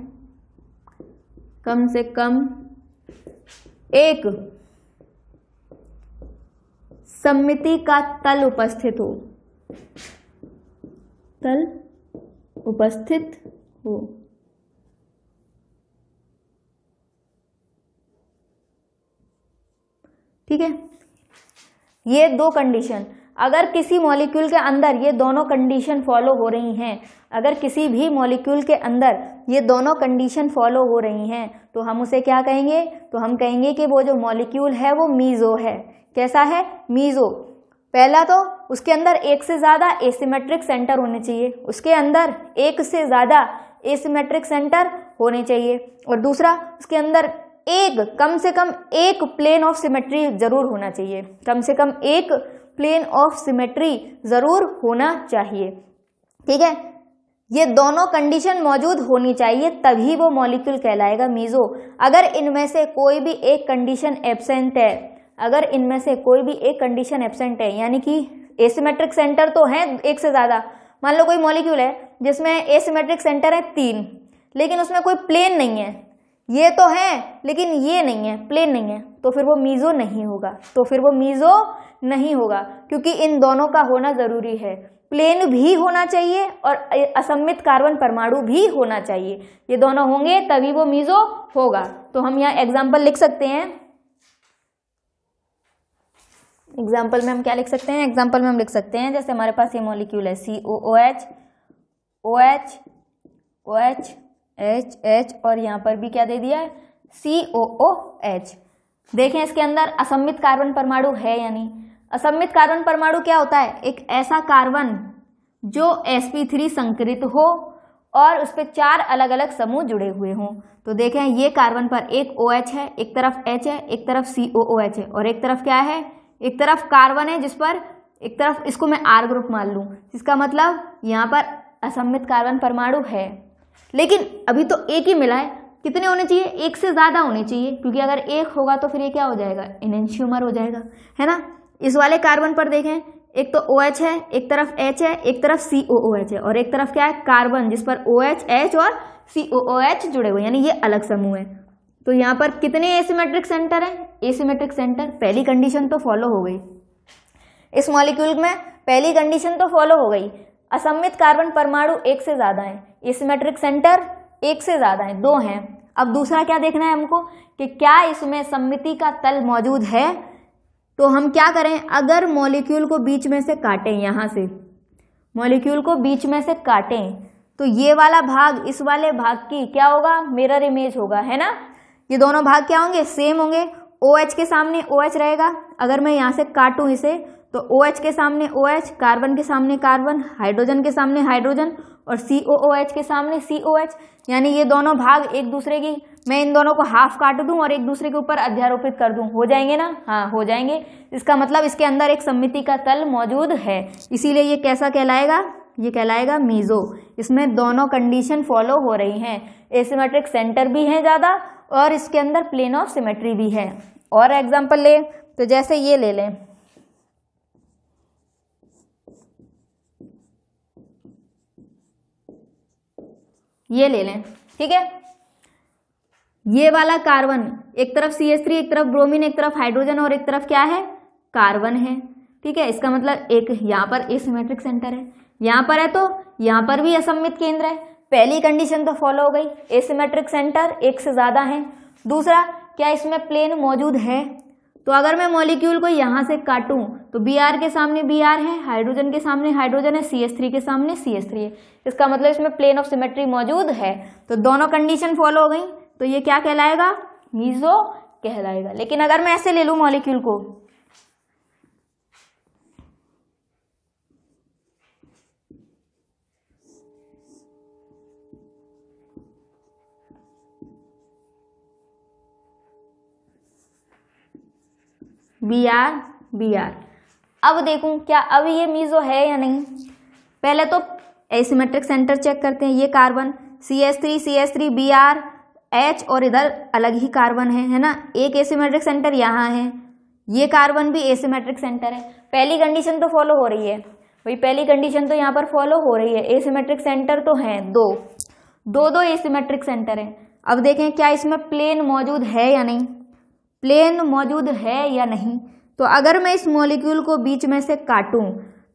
कम से कम एक सम्मिति का तल उपस्थित हो तल उपस्थित हो ठीक है ये दो कंडीशन अगर किसी मॉलिक्यूल के अंदर ये दोनों कंडीशन फॉलो हो रही हैं अगर किसी भी मॉलिक्यूल के अंदर ये दोनों कंडीशन फॉलो हो रही हैं तो हम उसे क्या कहेंगे तो हम कहेंगे कि वो जो मॉलिक्यूल है वो मीज़ो है कैसा है मीज़ो पहला तो उसके अंदर एक से ज़्यादा एसीमेट्रिक सेंटर होने चाहिए उसके अंदर एक से ज़्यादा एसीमेट्रिक सेंटर होने चाहिए और दूसरा उसके अंदर एक कम से कम एक प्लेन ऑफ सिमेट्री ज़रूर होना चाहिए कम से कम एक प्लेन ऑफ सिमेट्री ज़रूर होना चाहिए ठीक है ये दोनों कंडीशन मौजूद होनी चाहिए तभी वो मॉलिक्यूल कहलाएगा मीज़ो अगर इनमें से कोई भी एक कंडीशन एबसेंट है अगर इनमें से कोई भी एक कंडीशन एबसेंट है यानी कि एसिमेट्रिक सेंटर तो है एक से ज़्यादा मान लो कोई मॉलिक्यूल है जिसमें एसिमेट्रिक सेंटर है तीन लेकिन उसमें कोई प्लेन नहीं है ये तो है लेकिन ये नहीं है प्लेन नहीं है तो फिर वो मीज़ो नहीं होगा तो फिर वो मीज़ो नहीं होगा क्योंकि इन दोनों का होना ज़रूरी है प्लेन भी होना चाहिए और असम्मित कार्बन परमाणु भी होना चाहिए ये दोनों होंगे तभी वो मीज़ो होगा तो हम यहाँ एग्जाम्पल लिख सकते हैं एग्जाम्पल में हम क्या लिख सकते हैं एग्जाम्पल में हम लिख सकते हैं जैसे हमारे पास ये मॉलिक्यूल है C O O H O H O H H H और यहाँ पर भी क्या दे दिया है सी ओ ओ एच देखें इसके अंदर असम्मित कार्बन परमाणु है यानी असम्मित कार्बन परमाणु क्या होता है एक ऐसा कार्बन जो sp3 संकृत हो और उस पर चार अलग अलग समूह जुड़े हुए हों तो देखें ये कार्बन पर एक ओ OH है एक तरफ H है एक तरफ सी ओ ओ एच है और एक तरफ क्या है एक तरफ कार्बन है जिस पर एक तरफ इसको मैं आर ग्रुप मान लूँ इसका मतलब यहाँ पर असम्मित कार्बन परमाणु है लेकिन अभी तो एक ही मिला है कितने होने चाहिए एक से ज़्यादा होने चाहिए क्योंकि अगर एक होगा तो फिर ये क्या हो जाएगा इनशियमर हो जाएगा है ना इस वाले कार्बन पर देखें एक तो ओ OH है एक तरफ एच है एक तरफ सी ओ एच है और एक तरफ क्या है कार्बन जिस पर ओ OH, एच और सी एच जुड़े हुए यानी ये अलग समूह है तो यहाँ पर कितने एसीमेट्रिक सेंटर हैं एसीमेट्रिक सेंटर पहली कंडीशन तो फॉलो हो गई इस मॉलिक्यूल में पहली कंडीशन तो फॉलो हो गई असम्मित कार्बन परमाणु एक से ज़्यादा हैं इसमेट्रिक सेंटर एक से ज़्यादा हैं दो हैं अब दूसरा क्या देखना है हमको कि क्या इसमें सम्मिति का तल मौजूद है तो हम क्या करें अगर मॉलिक्यूल को बीच में से काटें यहाँ से मॉलिक्यूल को बीच में से काटें तो ये वाला भाग इस वाले भाग की क्या होगा मिरर इमेज होगा है ना ये दोनों भाग क्या होंगे सेम होंगे ओ OH के सामने ओ OH रहेगा अगर मैं यहाँ से काटूँ इसे तो ओ OH के सामने ओ OH, कार्बन के सामने कार्बन हाइड्रोजन के सामने हाइड्रोजन और सी ओ ओ एच के सामने सी ओ एच यानी ये दोनों भाग एक दूसरे की मैं इन दोनों को हाफ काट दूं और एक दूसरे के ऊपर अध्यारोपित कर दूं हो जाएंगे ना हाँ हो जाएंगे इसका मतलब इसके अंदर एक सम्मिति का तल मौजूद है इसीलिए ये कैसा कहलाएगा ये कहलाएगा मीज़ो इसमें दोनों कंडीशन फॉलो हो रही हैं एसीमेट्रिक सेंटर भी हैं ज़्यादा और इसके अंदर प्लेन ऑफ सिमेट्री भी है और एग्जाम्पल ले तो जैसे ये ले लें ये ले लें ठीक है ये वाला कार्बन एक तरफ सी एस थ्री एक तरफ ब्रोमीन एक तरफ हाइड्रोजन और एक तरफ क्या है कार्बन है ठीक है इसका मतलब एक यहां पर एसिमेट्रिक सेंटर है यहां पर है तो यहां पर भी असम्मित केंद्र है पहली कंडीशन तो फॉलो हो गई एसिमेट्रिक सेंटर एक से ज़्यादा है दूसरा क्या इसमें प्लेन मौजूद है तो अगर मैं मॉलिक्यूल को यहाँ से काटूँ तो बी आर के सामने बी आर है हाइड्रोजन के सामने हाइड्रोजन है सी थ्री के सामने सी एस थ्री है इसका मतलब इसमें प्लेन ऑफ सिमेट्री मौजूद है तो दोनों कंडीशन फॉलो हो गई तो ये क्या कहलाएगा मीजो कहलाएगा लेकिन अगर मैं ऐसे ले लूँ मॉलिक्यूल को बी आर बी आर अब देखूं क्या अब ये मीज़ो है या नहीं पहले तो एसीमेट्रिक सेंटर चेक करते हैं ये carbon C S three C S three B R H और इधर अलग ही कार्बन है है ना एक एसीमेट्रिक सेंटर यहाँ है ये कार्बन भी एसीमेट्रिक सेंटर है पहली कंडीशन तो फॉलो हो रही है भाई पहली कंडीशन तो यहाँ पर फॉलो हो रही है एसीमेट्रिक सेंटर तो हैं दो दो दो एसीमेट्रिक सेंटर हैं अब देखें क्या इसमें प्लेन मौजूद है या नहीं प्लेन मौजूद है या नहीं तो अगर मैं इस मॉलिक्यूल को बीच में से काटूं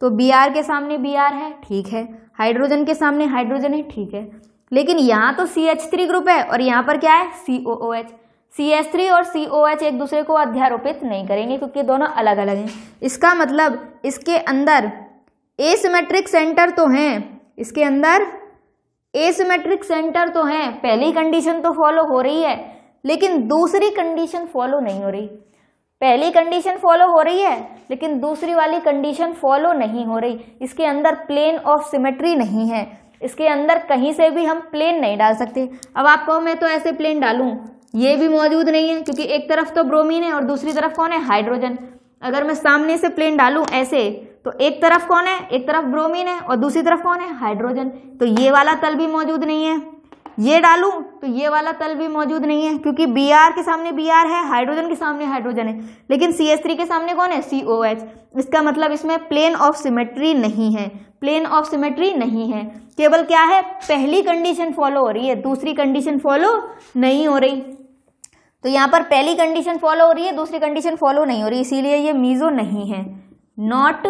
तो बी आर के सामने बी आर है ठीक है हाइड्रोजन के सामने हाइड्रोजन है ठीक है लेकिन यहाँ तो सी एच थ्री ग्रुप है और यहाँ पर क्या है C O O H C H three और सी ओ एच एक दूसरे को अध्यारोपित नहीं करेंगे क्योंकि दोनों अलग अलग हैं इसका मतलब इसके अंदर एसिमेट्रिक सेंटर तो हैं इसके अंदर एसिमेट्रिक सेंटर तो हैं पहली कंडीशन तो फॉलो हो रही है लेकिन दूसरी कंडीशन फॉलो नहीं हो रही पहली कंडीशन फॉलो हो रही है लेकिन दूसरी वाली कंडीशन फॉलो नहीं हो रही इसके अंदर प्लेन ऑफ सिमेट्री नहीं है इसके अंदर कहीं से भी हम प्लेन नहीं डाल सकते अब आप कहो मैं तो ऐसे प्लेन डालूँ ये भी मौजूद नहीं है क्योंकि एक तरफ तो ब्रोमीन है और दूसरी तरफ कौन है हाइड्रोजन अगर मैं सामने से प्लेन डालूँ ऐसे तो एक तरफ कौन है एक तरफ ब्रोमीन है और दूसरी तरफ कौन है हाइड्रोजन तो ये वाला तल भी मौजूद नहीं है ये डालूं तो ये वाला तल भी मौजूद नहीं है क्योंकि बी आर के सामने बी आर है हाइड्रोजन के सामने हाइड्रोजन है लेकिन सी एस थ्री के सामने कौन है सी ओ एच इसका मतलब इसमें प्लेन ऑफ सिमेट्री नहीं है प्लेन ऑफ सिमेट्री नहीं है केवल क्या है पहली कंडीशन फॉलो हो रही है दूसरी कंडीशन फॉलो नहीं हो रही तो यहाँ पर पहली कंडीशन फॉलो हो रही है दूसरी कंडीशन फॉलो नहीं हो रही इसीलिए ये मीज़ो नहीं है नॉट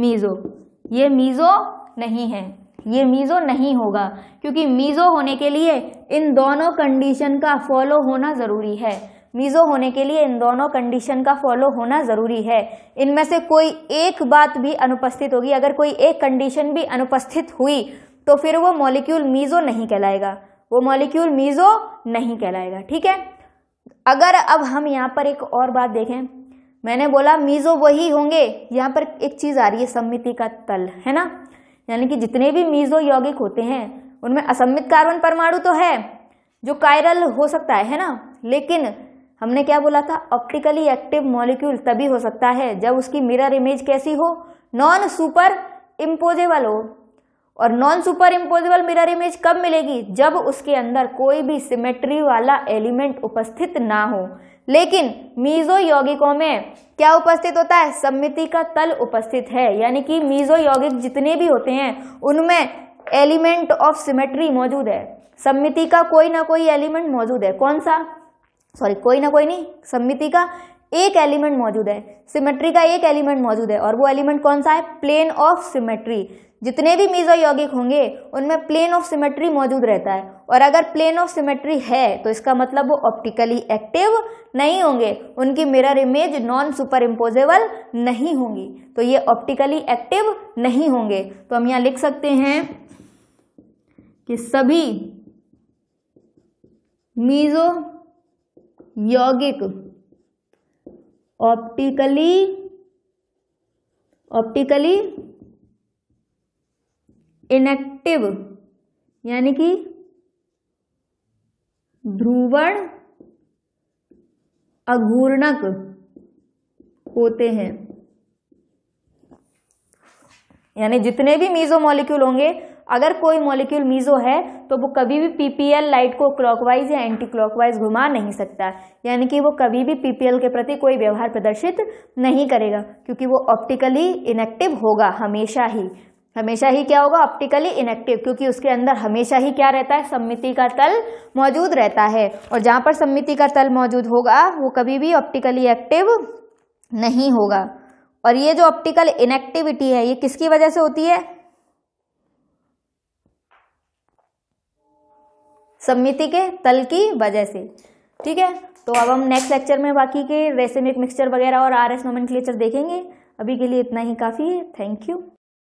मीज़ो ये मीज़ो नहीं है ये मीज़ो नहीं होगा क्योंकि मीज़ो होने के लिए इन दोनों कंडीशन का फॉलो होना ज़रूरी है मीज़ो होने के लिए इन दोनों कंडीशन का फॉलो होना ज़रूरी है इनमें से कोई एक बात भी अनुपस्थित होगी अगर कोई एक कंडीशन भी अनुपस्थित हुई तो फिर वो मॉलिक्यूल मीज़ो नहीं कहलाएगा वो मॉलिक्यूल मीज़ो नहीं कहलाएगा ठीक है अगर अब हम यहाँ पर एक और बात देखें मैंने बोला मीज़ो वही होंगे यहाँ पर एक चीज़ आ रही है सम्मिति का तल है ना यानी कि जितने भी मीजो यौगिक होते हैं उनमें असम्मित कार्बन परमाणु तो है जो कायरल हो सकता है है ना लेकिन हमने क्या बोला था ऑप्टिकली एक्टिव मॉलिक्यूल तभी हो सकता है जब उसकी मिरर इमेज कैसी हो नॉन सुपर इम्पोजेबल हो और non superimposable mirror image कब मिलेगी जब उसके अंदर कोई भी सिमेट्री वाला एलिमेंट उपस्थित ना हो लेकिन मीजो यौगिकों में क्या उपस्थित होता है सम्मिति का तल उपस्थित है यानी कि मीजो यौगिक जितने भी होते हैं उनमें एलिमेंट ऑफ सिमेट्री मौजूद है सम्मिति का कोई ना कोई एलिमेंट मौजूद है कौन सा सॉरी कोई ना कोई नहीं सम्मिति का एक एलिमेंट मौजूद है सिमेट्री का एक एलिमेंट मौजूद है और वो एलिमेंट कौन सा है प्लेन ऑफ सिमेट्री जितने भी मीजो यौगिक होंगे उनमें प्लेन ऑफ सिमेट्री मौजूद रहता है और अगर प्लेन ऑफ सिमेट्री है तो इसका मतलब वो ऑप्टिकली एक्टिव नहीं होंगे उनकी mirror image non superimposable नहीं होंगी तो ये ऑप्टिकली एक्टिव नहीं होंगे तो हम यहाँ लिख सकते हैं कि सभी मीजो यौगिक ऑप्टिकली ऑप्टिकली इनेक्टिव यानी कि ध्रुवण अघूर्णक होते हैं यानी जितने भी मीजो मॉलिक्यूल होंगे अगर कोई मॉलिक्यूल मीजो है तो वो कभी भी पीपीएल लाइट को क्लॉकवाइज या एंटी क्लॉकवाइज घुमा नहीं सकता यानी कि वो कभी भी पीपीएल के प्रति कोई व्यवहार प्रदर्शित नहीं करेगा क्योंकि वो ऑप्टिकली इनेक्टिव होगा हमेशा ही हमेशा ही क्या होगा ऑप्टिकली इनेक्टिव क्योंकि उसके अंदर हमेशा ही क्या रहता है सम्मिति का तल मौजूद रहता है और जहाँ पर सम्मिति का तल मौजूद होगा वो कभी भी ऑप्टिकली एक्टिव नहीं होगा और ये जो ऑप्टिकल इनेक्टिविटी है ये किसकी वजह से होती है सम्मिति के तल की वजह से ठीक है तो अब हम नेक्स्ट लेक्चर में बाकी के रेसेमिक मिक्सचर वगैरह और आर एस नोमेनक्लेचर देखेंगे अभी के लिए इतना ही काफ़ी है थैंक यू